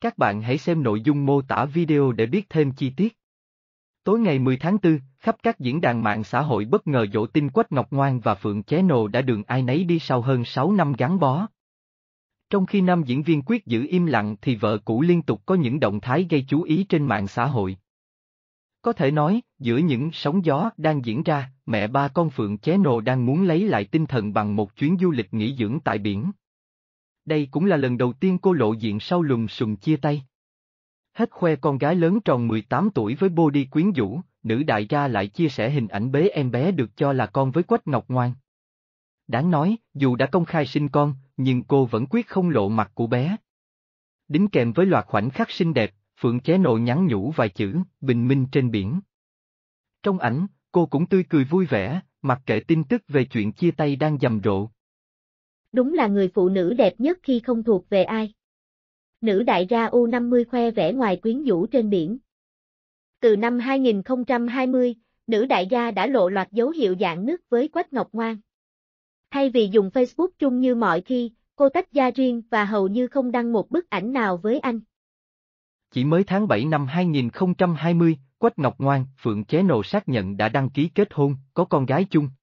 Các bạn hãy xem nội dung mô tả video để biết thêm chi tiết. Tối ngày 10 tháng 4, khắp các diễn đàn mạng xã hội bất ngờ dỗ tin Quách Ngọc Ngoan và Phượng Ché Nồ đã đường ai nấy đi sau hơn 6 năm gắn bó. Trong khi nam diễn viên quyết giữ im lặng thì vợ cũ liên tục có những động thái gây chú ý trên mạng xã hội. Có thể nói, giữa những sóng gió đang diễn ra, mẹ ba con Phượng Ché Nồ đang muốn lấy lại tinh thần bằng một chuyến du lịch nghỉ dưỡng tại biển. Đây cũng là lần đầu tiên cô lộ diện sau lùm sùng chia tay. Hết khoe con gái lớn tròn 18 tuổi với body quyến rũ, nữ đại gia lại chia sẻ hình ảnh bế em bé được cho là con với Quách Ngọc Ngoan. Đáng nói, dù đã công khai sinh con, nhưng cô vẫn quyết không lộ mặt của bé. Đính kèm với loạt khoảnh khắc xinh đẹp, Phượng Chế Nội nhắn nhủ vài chữ, bình minh trên biển. Trong ảnh, cô cũng tươi cười vui vẻ, mặc kệ tin tức về chuyện chia tay đang dầm rộ đúng là người phụ nữ đẹp nhất khi không thuộc về ai. Nữ đại gia U50 khoe vẻ ngoài quyến rũ trên biển. Từ năm 2020, nữ đại gia đã lộ loạt dấu hiệu dạng nứt với Quách Ngọc Ngoan. Thay vì dùng Facebook chung như mọi khi, cô tách gia riêng và hầu như không đăng một bức ảnh nào với anh. Chỉ mới tháng 7 năm 2020, Quách Ngọc Ngoan, Phượng Chế Nồ xác nhận đã đăng ký kết hôn, có con gái chung.